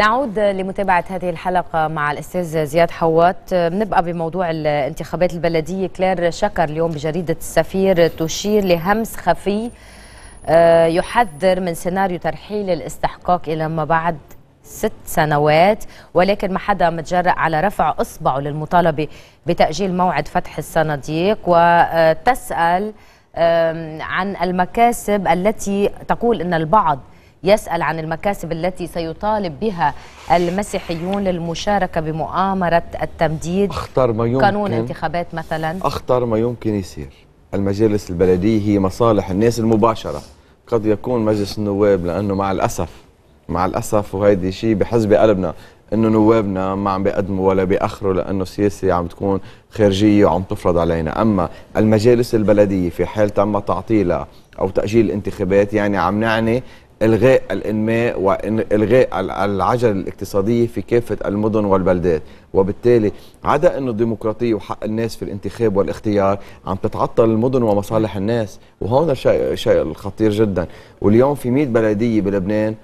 نعود لمتابعة هذه الحلقة مع الأستاذ زياد حوات بنبقى بموضوع الانتخابات البلدية كلير شكر اليوم بجريدة السفير تشير لهمس خفي آه، يحذر من سيناريو ترحيل الاستحقاق إلى ما بعد ست سنوات ولكن ما حدا متجرأ على رفع إصبعه للمطالبة بتأجيل موعد فتح الصناديق وتسأل عن المكاسب التي تقول أن البعض يسأل عن المكاسب التي سيطالب بها المسيحيون للمشاركة بمؤامرة التمديد أخطر ما يمكن قانون انتخابات مثلا أخطر ما يمكن يصير المجالس البلدية هي مصالح الناس المباشرة قد يكون مجلس النواب لأنه مع الأسف مع الأسف وهيدي شيء بحزب قلبنا انه نوابنا ما عم بيقدموا ولا بيأخروا لانه السياسه عم تكون خارجيه وعم تفرض علينا، اما المجالس البلديه في حال تم تعطيلها او تاجيل الانتخابات يعني عم نعني الغاء الانماء والغاء العجله الاقتصاديه في كافه المدن والبلدات وبالتالي عدا انه الديمقراطيه وحق الناس في الانتخاب والاختيار عم تتعطل المدن ومصالح الناس وهون شيء شيء الخطير جدا واليوم في 100 بلديه بلبنان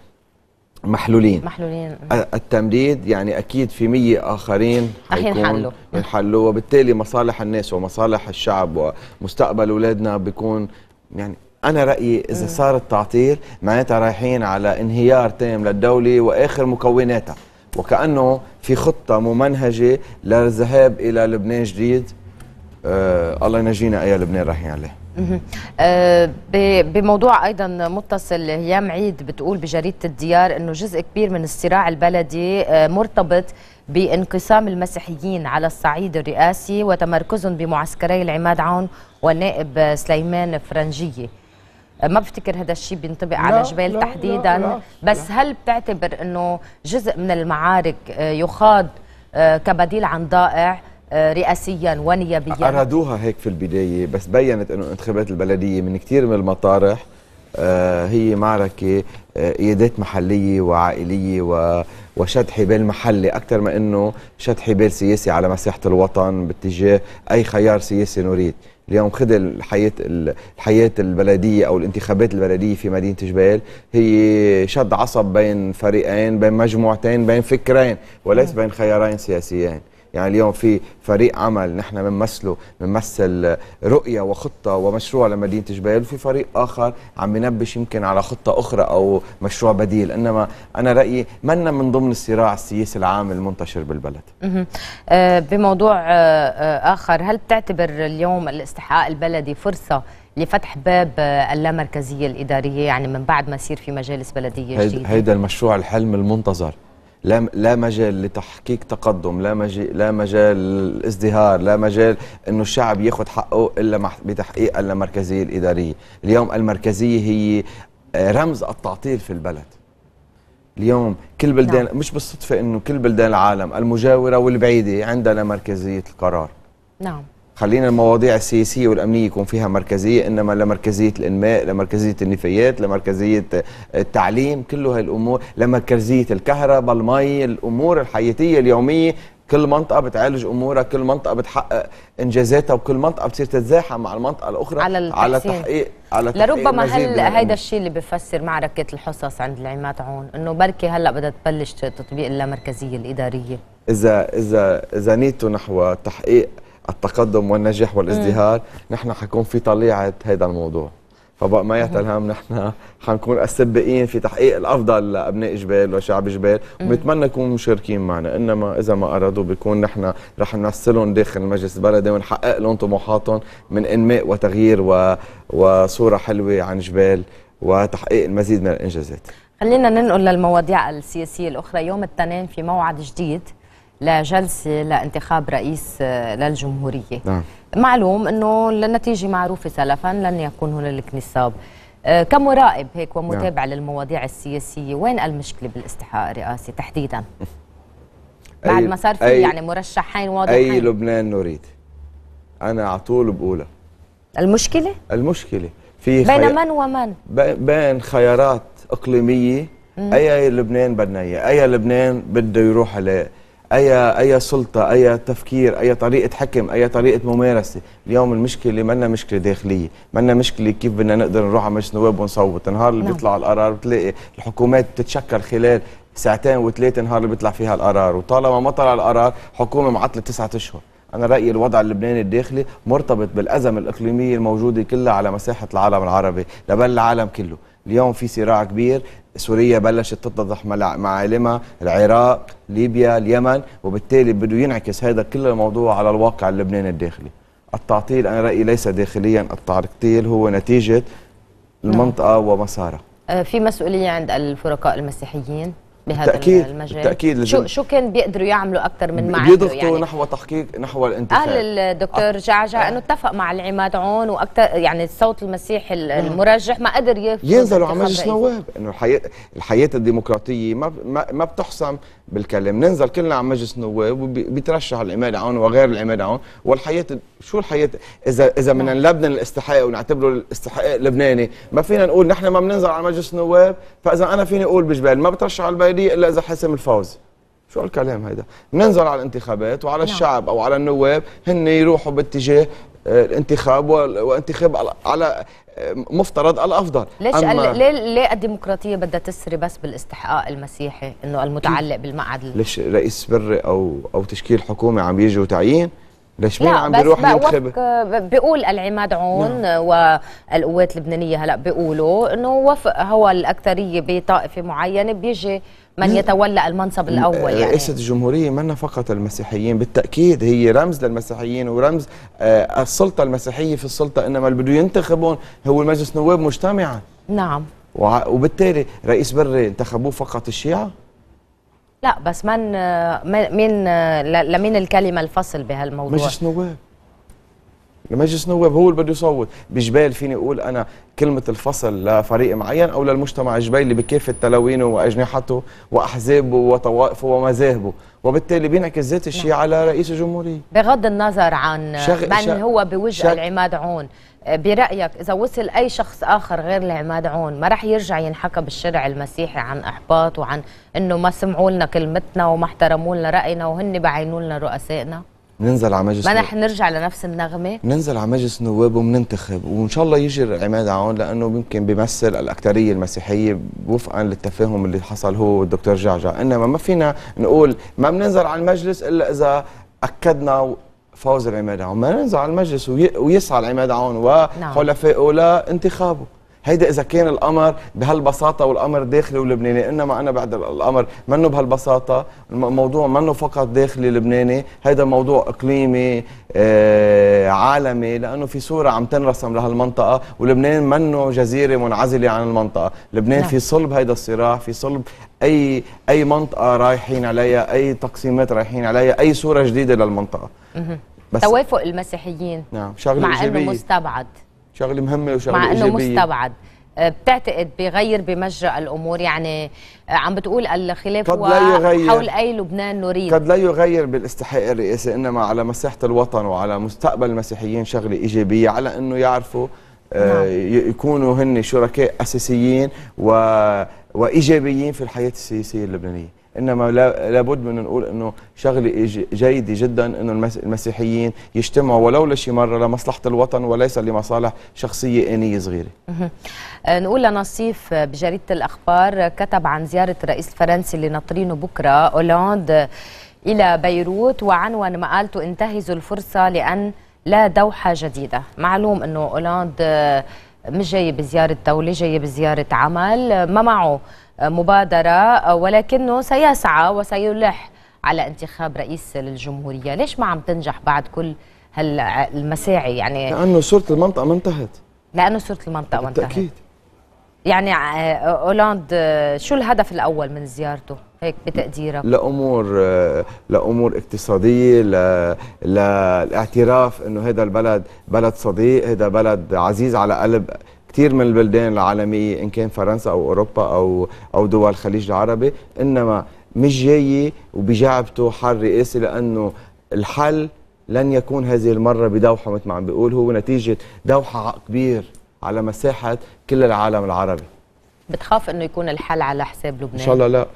محلولين محلولين التمديد يعني اكيد في 100 اخرين حيكون ينحلوا وبالتالي مصالح الناس ومصالح الشعب ومستقبل اولادنا بيكون يعني انا رايي اذا صار التعطيل معناتها رايحين على انهيار تام للدوله واخر مكوناتها وكانه في خطه ممنهجه للذهاب الى لبنان جديد آه الله ينجينا اي لبنان رايحين عليه آه بموضوع ايضا متصل هيام عيد بتقول بجريده الديار انه جزء كبير من الصراع البلدي آه، مرتبط بانقسام المسيحيين على الصعيد الرئاسي وتمركزهم بمعسكري العماد عون والنائب سليمان فرنجيه ما بفتكر هذا الشيء بينطبق على جبال لا تحديدا لا لا بس لا هل بتعتبر انه جزء من المعارك آه، يخاض آه، كبديل عن ضائع آه، رئاسيا ونيابيا ارادوها هيك في البدايه بس بينت انه انتخابات البلديه من كثير من المطارح هي معركه قيادات محليه وعائليه و وشد حبال محلي اكثر ما انه شد حبال سياسي على مساحه الوطن باتجاه اي خيار سياسي نريد اليوم خذ الحياة الحياة البلدية أو الانتخابات البلدية في مدينة جبال هي شد عصب بين فريقين بين مجموعتين بين فكرين وليس بين خيارين سياسيين يعني اليوم في فريق عمل نحن بنمثله بنمثل رؤيه وخطه ومشروع لمدينه جبال وفي فريق اخر عم بنبش يمكن على خطه اخرى او مشروع بديل انما انا رايي منا من ضمن الصراع السياسي العام المنتشر بالبلد آه، بموضوع آه، آه، اخر هل بتعتبر اليوم الاستحقاق البلدي فرصه لفتح باب اللامركزيه الاداريه يعني من بعد ما يصير في مجالس بلديه جديده هيدا المشروع الحلم المنتظر لا لا مجال لتحقيق تقدم لا مجال لا مجال للازدهار لا مجال انه الشعب ياخذ حقه الا بتحقيق المركزيه الاداريه اليوم المركزيه هي آه، رمز التعطيل في البلد اليوم كل بلدان نعم. مش بالصدفه انه كل بلدان العالم المجاوره والبعيده عندنا مركزيه القرار نعم خلينا المواضيع السياسية والأمنية يكون فيها مركزية إنما لمركزية الإنماء لمركزية النفايات لمركزية آه، التعليم كل هالأمور لمركزية الكهرباء المي الأمور الحياتية اليومية كل منطقة بتعالج أمورها كل منطقة بتحقق إنجازاتها وكل منطقة بتصير تتزاحم مع المنطقة الأخرى على على تحقيق على لربما هل هيدا الشيء اللي بفسر معركة الحصص عند العماد عون إنه بركي هلأ بدها تبلش تطبيق اللامركزية الإدارية إذا إذا إذا نيته نحو تحقيق التقدم والنجاح والازدهار نحن حكون في طليعه هذا الموضوع فبقى ما يتلهم نحن حنكون السباقين في تحقيق الافضل لابناء جبال وشعب جبال وبنتمنى يكونوا مشاركين معنا انما اذا ما ارادوا بيكون نحن رح نمثلهم داخل المجلس البلدي ونحقق لهم طموحاتهم من انماء وتغيير و... وصوره حلوه عن جبال وتحقيق المزيد من الانجازات خلينا ننقل للمواضيع السياسيه الاخرى يوم الاثنين في موعد جديد لجلسة لانتخاب رئيس آه، للجمهورية نعم. معلوم أنه النتيجة معروفة سلفا لن يكون هنالك نصاب آه، كمراقب هيك ومتابع نعم. للمواضيع السياسية وين المشكلة بالاستحقاق الرئاسي تحديدا؟ بعد ما صار في يعني مرشحين واضحين أي لبنان نريد أنا على طول بقولها المشكلة؟ المشكلة في بين خي... من ومن؟ بين خيارات إقليمية أي لبنان بدنا إياه أي لبنان بده يروح عليه اي اي سلطه اي تفكير اي طريقه حكم اي طريقه ممارسه اليوم المشكله ما لنا مشكله داخليه ما لنا مشكله كيف بدنا نقدر نروح على مجلس النواب ونصوت نهار اللي نعم. بيطلع القرار بتلاقي الحكومات بتتشكل خلال ساعتين وثلاثه نهار اللي بيطلع فيها القرار وطالما ما طلع القرار حكومه معطله تسعة اشهر انا رايي الوضع اللبناني الداخلي مرتبط بالازمه الاقليميه الموجوده كلها على مساحه العالم العربي لبل العالم كله اليوم في صراع كبير سوريا بلشت تتضح معالمها العراق ليبيا اليمن وبالتالي بده ينعكس هذا كل الموضوع على الواقع اللبناني الداخلي التعطيل أنا رأيي ليس داخليا التعطيل هو نتيجة المنطقة ومسارها آه، في مسؤولية عند الفرقاء المسيحيين بهذا بالتأكيد المجال بالتأكيد شو شو كان بيقدروا يعملوا اكثر من ما بيضغطوا يعني نحو تحقيق نحو الانتخاب قال الدكتور أه. جعجع أه. انه اتفق مع العماد عون واكثر يعني الصوت المسيحي أه. المرجح ما قدر ينزلوا على مجلس نواب انه الحياه الحياه الديمقراطيه ما ما بتحسم بالكلام ننزل كلنا على مجلس نواب وبيترشح العماد عون وغير العماد عون والحياه شو الحياه اذا اذا بدنا نلبنن نعم. الاستحقاق ونعتبره الاستحقاق لبناني ما فينا نقول نحن ما بننزل على مجلس نواب فاذا انا فيني اقول بجبال ما بترشح على البلديه الا اذا حاسم الفوز شو الكلام هيدا ننزل على الانتخابات وعلى نعم. الشعب او على النواب هن يروحوا باتجاه الانتخاب وانتخاب على مفترض الافضل ليش أما ليه ليه الديمقراطيه بدها تسري بس بالاستحقاق المسيحي انه المتعلق بالمقعد ليش رئيس بري او او تشكيل حكومه عم يجي وتعيين ليش اشمعنى عم بيروح ينتخب آه، بيقول العماد عون نعم. والقوات اللبنانيه هلا بيقولوا انه وفق هو الاكثريه بطائفه معينه بيجي من يتولى المنصب الاول يعني رئيسة الجمهوريه منا فقط المسيحيين بالتاكيد هي رمز للمسيحيين ورمز آه، السلطه المسيحيه في السلطه انما اللي بده ينتخبهم هو المجلس النواب مجتمعا نعم وبالتالي رئيس بري انتخبوه فقط الشيعه لا بس من آه، من آه، لمين الكلمه الفصل بهالموضوع مجلس نواب لمجلس النواب هو اللي بده يصوت بجبال فيني اقول انا كلمه الفصل لفريق معين او للمجتمع الجبيلي بكافه تلاوينه واجنحته واحزابه وطوائفه ومذاهبه وبالتالي بينعكس ذات الشيء نعم. على رئيس الجمهوريه بغض النظر عن شغ... من شغ... هو بوجه شغ... العماد عون برايك اذا وصل اي شخص اخر غير العماد عون ما راح يرجع ينحكى بالشرع المسيحي عن احباط وعن انه ما سمعوا لنا كلمتنا وما احترموا لنا راينا وهن بعينوا لنا رؤسائنا ننزل على مجلس ما نواب. نرجع لنفس النغمه بننزل على مجلس نواب وبننتخب وان شاء الله يجي عماد عون لانه يمكن بيمثل الاكثريه المسيحيه وفقا للتفاهم اللي حصل هو والدكتور جعجع انما ما فينا نقول ما بننزل على المجلس الا اذا اكدنا فوز العماد عون ما ننزل على المجلس ويسعى العماد عون نعم. وحلفائه لانتخابه هيدا اذا كان الامر بهالبساطه والامر داخلي ولبناني انما انا بعد الامر منه بهالبساطه الموضوع منه فقط داخلي لبناني هيدا موضوع اقليمي آه عالمي لانه في صوره عم تنرسم لهالمنطقه ولبنان منه جزيره منعزله عن المنطقه لبنان لا. نعم. في صلب هيدا الصراع في صلب اي اي منطقه رايحين عليها اي تقسيمات رايحين عليها اي صوره جديده للمنطقه بس توافق المسيحيين نعم شغله مع انه مستبعد شغله مهمه وشغله مع انه إيجابية. مستبعد آه، بتعتقد بيغير بمجرى الامور يعني آه، عم بتقول الخلاف قد لا يغير حول اي لبنان نريد قد لا يغير بالاستحقاق الرئاسي انما على مساحه الوطن وعلى مستقبل المسيحيين شغله ايجابيه على انه يعرفوا آه، نعم. يكونوا هن شركاء اساسيين و... وايجابيين في الحياه السياسيه اللبنانيه انما لابد من نقول انه شغله جيده جدا انه المسيحيين يجتمعوا ولو لشي مره لمصلحه الوطن وليس لمصالح شخصيه انيه صغيره. آه، نقول لنصيف بجريده الاخبار كتب عن زياره الرئيس الفرنسي اللي ناطرينه بكره اولاند الى بيروت وعنون مقالته انتهزوا الفرصه لان لا دوحه جديده، معلوم انه اولاند آه، مش جاي بزياره دوله، جاي بزياره عمل، ما معه مبادرة ولكنه سيسعى وسيلح على انتخاب رئيس للجمهورية ليش ما عم تنجح بعد كل هالمساعي يعني لأنه صورة المنطقة ما انتهت لأنه صورة المنطقة ما انتهت بالتأكيد يعني آه، أولاند آه، شو الهدف الاول من زيارته هيك بتقديرك لامور آه، لامور اقتصاديه ل... للاعتراف انه هذا البلد بلد صديق هذا بلد عزيز على قلب كثير من البلدان العالميه ان كان فرنسا او اوروبا او او دول الخليج العربي انما مش جاي وبجعبته حل رئاسي لانه الحل لن يكون هذه المره بدوحه مثل ما عم بيقول هو نتيجه دوحه كبير على مساحه كل العالم العربي بتخاف انه يكون الحل على حساب لبنان ان شاء الله لا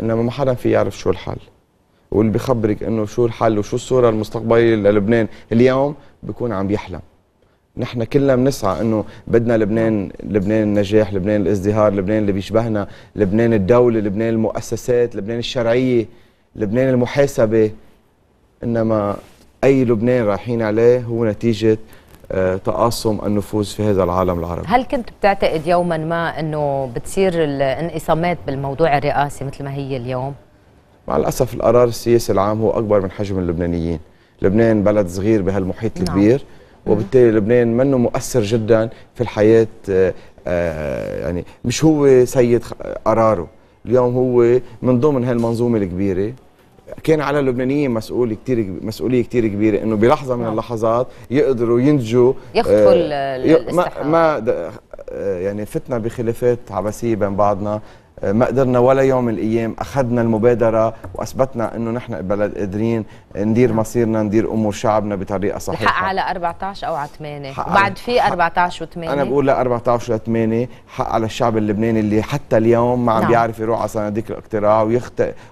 انما ما حدا في يعرف شو الحل واللي بخبرك انه شو الحل وشو الصوره المستقبليه للبنان اليوم بيكون عم يحلم نحن كلنا بنسعى انه بدنا لبنان لبنان النجاح لبنان الازدهار لبنان اللي بيشبهنا لبنان الدوله لبنان المؤسسات لبنان الشرعيه لبنان المحاسبه انما اي لبنان رايحين عليه هو نتيجه آه، تقاسم النفوذ في هذا العالم العربي هل كنت بتعتقد يوما ما انه بتصير الانقسامات بالموضوع الرئاسي مثل ما هي اليوم مع الاسف القرار السياسي العام هو اكبر من حجم اللبنانيين لبنان بلد صغير بهالمحيط نعم. الكبير وبالتالي لبنان منه مؤثر جدا في الحياه آه، آه، يعني مش هو سيد آه، قراره اليوم هو من ضمن هالمنظومه الكبيره كان على اللبنانيين مسؤول كتير مسؤوليه كتير كبيره انه بلحظه من نعم. اللحظات يقدروا ينجوا يخطوا آه ما, ما يعني فتنا بخلافات عباسيه بين بعضنا ما قدرنا ولا يوم من الايام اخذنا المبادره واثبتنا انه نحن بلد قادرين ندير مصيرنا ندير امور شعبنا بطريقه صحيحه الحق على 14 او على 8 بعد في 14 و8 انا بقول لا 14 و 8 حق على الشعب اللبناني اللي حتى اليوم ما عم نعم. بيعرف يروح على صناديق الاقتراع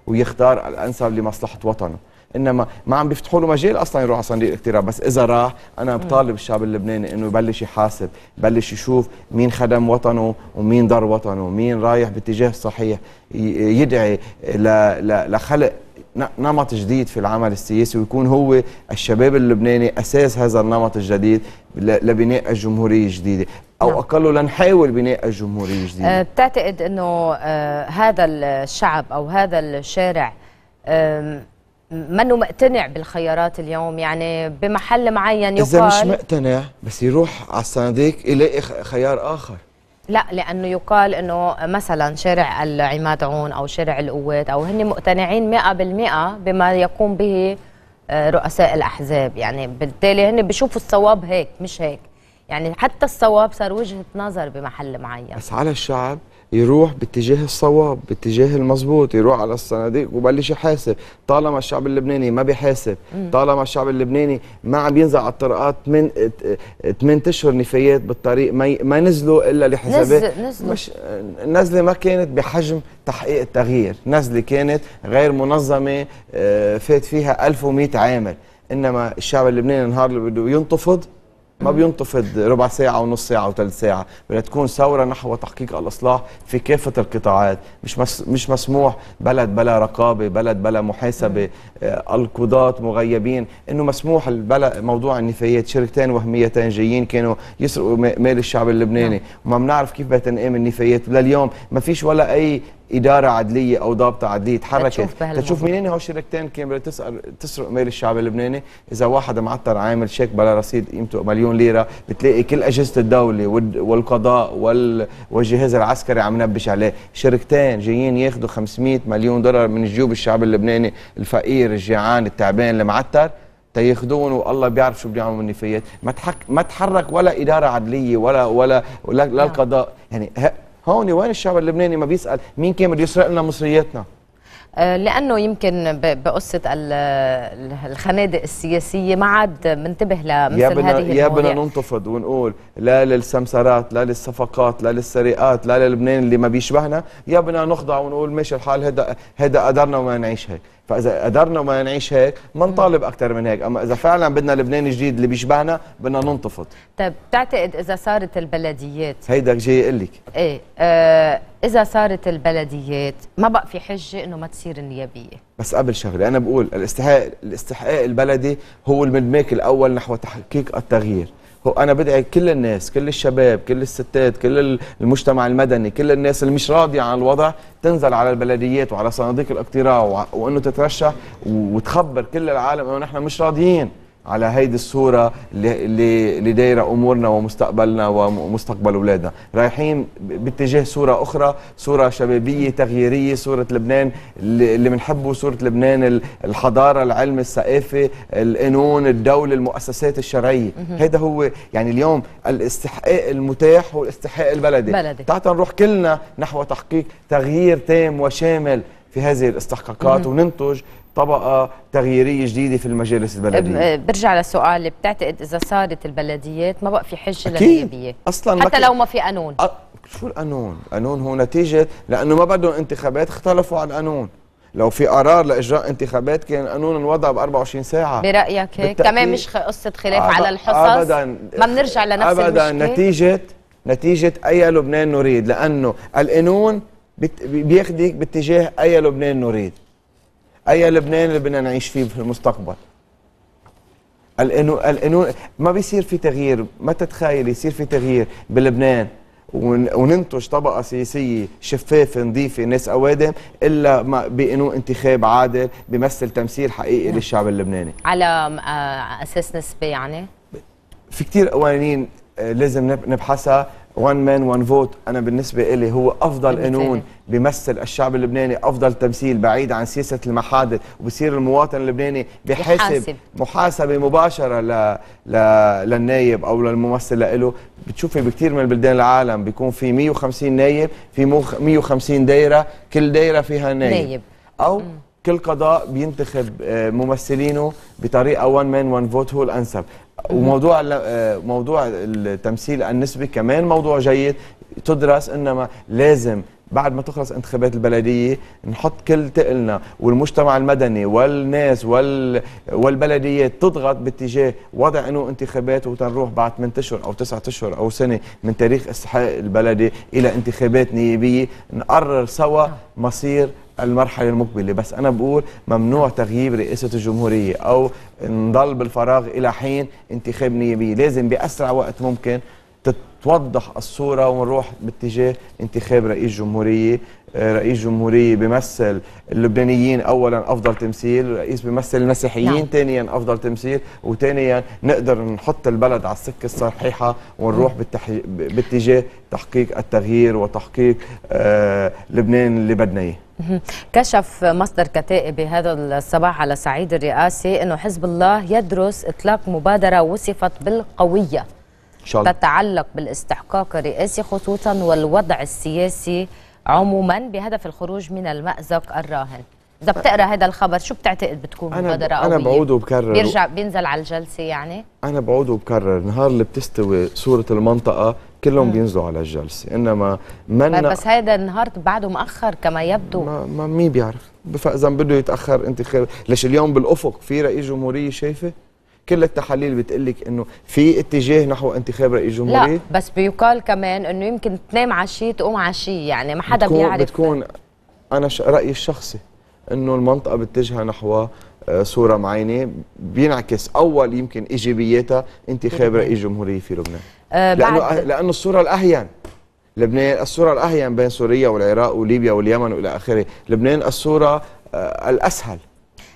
ويختار الانسب لمصلحه وطنه انما ما عم بيفتحوا له مجال اصلا يروح على صندوق الاقتراع بس اذا راح انا بطالب الشعب اللبناني انه يبلش يحاسب يبلش يشوف مين خدم وطنه ومين ضر وطنه مين رايح باتجاه صحيح يدعي لخلق نمط جديد في العمل السياسي ويكون هو الشباب اللبناني اساس هذا النمط الجديد لبناء الجمهوريه الجديده او نعم. اقله لنحاول بناء الجمهوريه الجديده آه، بتعتقد انه آه، هذا الشعب او هذا الشارع منه مقتنع بالخيارات اليوم يعني بمحل معين يقال اذا مش مقتنع بس يروح على الصناديق يلاقي خيار اخر لا لانه يقال انه مثلا شارع العماد عون او شارع القوات او هن مقتنعين 100% بما يقوم به آه، رؤساء الاحزاب يعني بالتالي هن بيشوفوا الصواب هيك مش هيك يعني حتى الصواب صار وجهه نظر بمحل معين بس على الشعب يروح باتجاه الصواب باتجاه المظبوط يروح على الصناديق وبلش يحاسب طالما الشعب اللبناني ما بيحاسب طالما الشعب اللبناني ما عم ينزل على الطرقات من 8 اشهر نفايات بالطريق ما ما نزلوا الا لحسابات نزل مش نزله ما كانت بحجم تحقيق التغيير نزله كانت غير منظمه آه، فات فيها 1100 عامل انما الشعب اللبناني النهار اللي بده ينتفض ما بينتفض ربع ساعه ونص ساعه وثلث ساعه بدها تكون ثوره نحو تحقيق الاصلاح في كافه القطاعات مش مس مش مسموح بلد بلا رقابه بلد بلا محاسبه آه القضاة مغيبين انه مسموح البلد موضوع النفايات شركتين وهميتين جايين كانوا يسرقوا مال الشعب اللبناني وما نعم. بنعرف كيف بتنقام النفايات لليوم ما فيش ولا اي اداره عدليه او ضابطه عدليه تحركت تشوف منين هالشركتين كاميرا تسال تسرق مال الشعب اللبناني اذا واحد معطر عامل شيك بلا رصيد قيمته مليون ليره بتلاقي كل اجهزه الدوله والقضاء والجهاز العسكري عم نبش عليه شركتين جايين ياخذوا 500 مليون دولار من جيوب الشعب اللبناني الفقير الجيعان التعبان المعتر تياخذون والله بيعرف شو بده يعملوا بالنفايات ما تحك ما تحرك ولا اداره عدليه ولا ولا, ولا لا نعم. القضاء يعني هون وين الشعب اللبناني ما بيسال مين كان بده يسرق لنا مصرياتنا آه، لانه يمكن بقصه الخنادق السياسيه ما عاد منتبه لمثل يا بنا يا بدنا ننتفض ونقول لا للسمسرات لا للصفقات لا للسرقات لا للبنان اللي ما بيشبهنا يا بدنا نخضع ونقول ماشي الحال هذا هذا قدرنا وما نعيش هيك فاذا قدرنا ما نعيش هيك ما نطالب اكثر من هيك اما اذا فعلا بدنا لبنان جديد اللي بيشبهنا بدنا ننتفض طيب بتعتقد اذا صارت البلديات هيدا جاي اقول لك ايه آه اذا صارت البلديات ما بقى في حجه انه ما تصير النيابيه بس قبل شغله انا بقول الاستحقاق الاستحقاق البلدي هو المدماك الاول نحو تحقيق التغيير هو انا بدعي كل الناس كل الشباب كل الستات كل المجتمع المدني كل الناس اللي مش راضيه عن الوضع تنزل على البلديات وعلى صناديق الاقتراع وانه تترشح وتخبر كل العالم انه نحن مش راضيين على هيدي الصوره اللي دايره امورنا ومستقبلنا ومستقبل اولادنا رايحين باتجاه صوره اخرى صوره شبابيه تغييريه صوره لبنان اللي بنحبه صوره لبنان الحضاره العلم الثقافه القانون الدوله المؤسسات الشرعيه هذا هو يعني اليوم الاستحقاق المتاح والاستحقاق البلدي بلدي. تعال نروح كلنا نحو تحقيق تغيير تام وشامل في هذه الاستحقاقات وننتج طبقه تغييريه جديده في المجالس البلديه برجع لسؤالي بتعتقد اذا صارت البلديات ما بقى في حجه للغيابيه اصلا حتى لو ما في قانون أ... شو القانون؟ القانون هو نتيجه لانه ما بدهم انتخابات اختلفوا على القانون لو في قرار لاجراء انتخابات كان القانون انوضع ب 24 ساعه برايك هيك كمان مش قصه خلاف على الحصص ابدا ما بنرجع لنفس ابدا المشكلة. نتيجه نتيجه اي لبنان نريد لانه القانون بياخذك باتجاه اي لبنان نريد اي لبنان اللي بدنا نعيش فيه في المستقبل الانو ما بيصير في تغيير ما تتخيل يصير في تغيير بلبنان وننتج طبقه سياسيه شفافه نظيفه ناس اوادم الا ما بانو انتخاب عادل بيمثل تمثيل حقيقي نعم. للشعب اللبناني على آه، اساس نسبه يعني في كثير قوانين آه، لازم نبحثها وان مان وان فوت انا بالنسبه لي هو افضل قانون بيمثل الشعب اللبناني افضل تمثيل بعيد عن سياسه المحادث وبصير المواطن اللبناني بحاسب محاسبه مباشره ل... ل... للنايب او للممثل له بتشوفي بكثير من البلدان العالم بيكون في 150 نايب في مخ... 150 دايره كل دايره فيها نايب, نايب. او كل قضاء بينتخب آه، ممثلينه بطريقه وان مان وان فوت هو الانسب وموضوع آه، موضوع التمثيل النسبي كمان موضوع جيد تدرس انما لازم بعد ما تخلص انتخابات البلديه نحط كل تقلنا والمجتمع المدني والناس وال والبلديات تضغط باتجاه وضع انه انتخابات وتنروح بعد 8 اشهر او 9 اشهر او سنه من تاريخ استحقاق البلدي الى انتخابات نيابيه نقرر سوا نعم. مصير المرحله المقبله بس انا بقول ممنوع تغييب رئاسه الجمهوريه او نضل بالفراغ الى حين انتخاب نيابي لازم باسرع وقت ممكن توضح الصورة ونروح باتجاه انتخاب رئيس جمهورية آه، رئيس جمهورية بيمثل اللبنانيين أولا أفضل تمثيل رئيس بيمثل المسيحيين نعم. ثانيا أفضل تمثيل وثانيا نقدر نحط البلد على السكة الصحيحة ونروح نعم. بالتح... باتجاه تحقيق التغيير وتحقيق آه لبنان اللي بدنا اياه كشف مصدر كتائب هذا الصباح على سعيد الرئاسي انه حزب الله يدرس اطلاق مبادره وصفت بالقويه شاء تتعلق بالاستحقاق الرئاسي خصوصا والوضع السياسي عموما بهدف الخروج من المأزق الراهن اذا بتقرا هذا الخبر شو بتعتقد بتكون مبادره قويه انا بعود وبكرر بيرجع بينزل على الجلسه يعني انا بعود وبكرر نهار اللي بتستوي صوره المنطقه كلهم بينزلوا على الجلسه انما من بس هذا النهار بعده مأخر كما يبدو ما, ما مين بيعرف فاذا بده يتاخر انت خير ليش اليوم بالافق في رئيس جمهوريه شايفه كل التحاليل بتقلك انه في اتجاه نحو انتخاب رئيس جمهوريه لا بس بيقال كمان انه يمكن تنام عشية تقوم عشية يعني ما حدا بتكون بيعرف بتكون انا رايي الشخصي انه المنطقه بتتجه نحو آه، صوره معينه بينعكس اول يمكن ايجابياتها انتخاب رئيس جمهوريه في لبنان أه لانه أه- لانه الصوره الاهين لبنان الصوره الاهين بين سوريا والعراق وليبيا واليمن والى اخره لبنان الصوره آه، الاسهل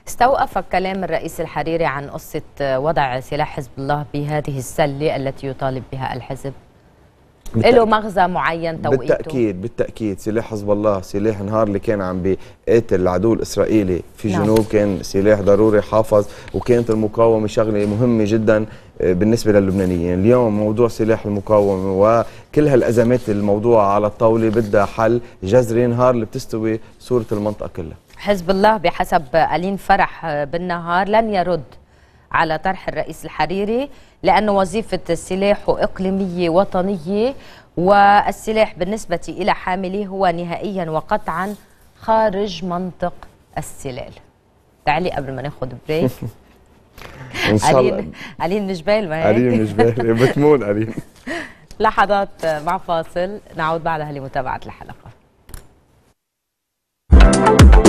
استوقف الكلام الرئيس الحريري عن قصة وضع سلاح حزب الله بهذه السلة التي يطالب بها الحزب بالتأكيد. له مغزى معين توقيته بالتأكيد بالتأكيد سلاح حزب الله سلاح نهار اللي كان عم بيقاتل العدو الإسرائيلي في نعم. كان سلاح ضروري حافظ وكانت المقاومة شغلة مهمة جدا آه، بالنسبة للبنانيين اليوم موضوع سلاح المقاومة وكل هالأزمات الموضوعة على الطاولة بدها حل جذري نهار اللي بتستوي صورة المنطقة كلها حزب الله بحسب ألين فرح بالنهار لن يرد على طرح الرئيس الحريري لأن وظيفة السلاح إقليمية وطنية والسلاح بالنسبة إلى حامله هو نهائيا وقطعا خارج منطق السلال تعالي قبل ما ناخذ بريك ان شاء الله ألين مجبال ما هيك ألين من إيه، بتمول ألين لحظات مع فاصل نعود بعدها لمتابعه الحلقه